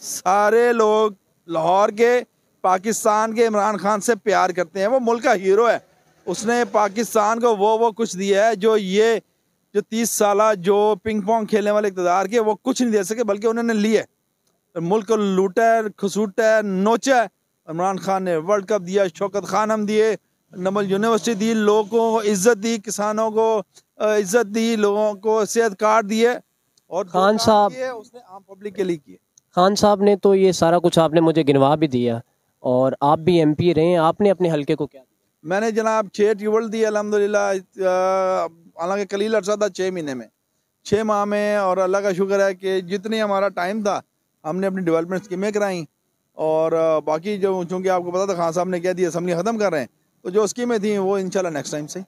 सारे लोग लाहौर के पाकिस्तान के इमरान खान से प्यार करते हैं वो मुल्क का हीरो है उसने पाकिस्तान को वो वो कुछ दिया है जो ये जो तीस साल जो पिंग पोंग खेलने वाले इकतदार के वो कुछ नहीं दे सके बल्कि उन्होंने लिए मुल्क को लूटा है खसूटा है नोचा है इमरान खान ने वर्ल्ड कप दिया शौकत खान हम दिए नमल यूनिवर्सिटी दी लोगों को इज्जत दी किसानों को इज्जत दी लोगों को सेहत कार्ड दिए और खान साहब उसने आम पब्लिक के लिए किए खान साहब ने तो ये सारा कुछ आपने मुझे गिनवा भी दिया और आप भी एम पी रहे हैं आपने अपने हल्के को क्या मैंने जनाब छः दी दिए अलहमदिल्ला हालांकि कलील अर्सा था छः महीने में छः माह में और अल्लाह का शुक्र है कि जितनी हमारा टाइम था हमने अपनी डेवलपमेंट स्कीमें कराई और बाकी जो चूँकि आपको पता था खान साहब ने कह दिया असम्बली ख़त्म कर रहे हैं तो जो स्कीमें थी वो इनशाला नेक्स्ट टाइम से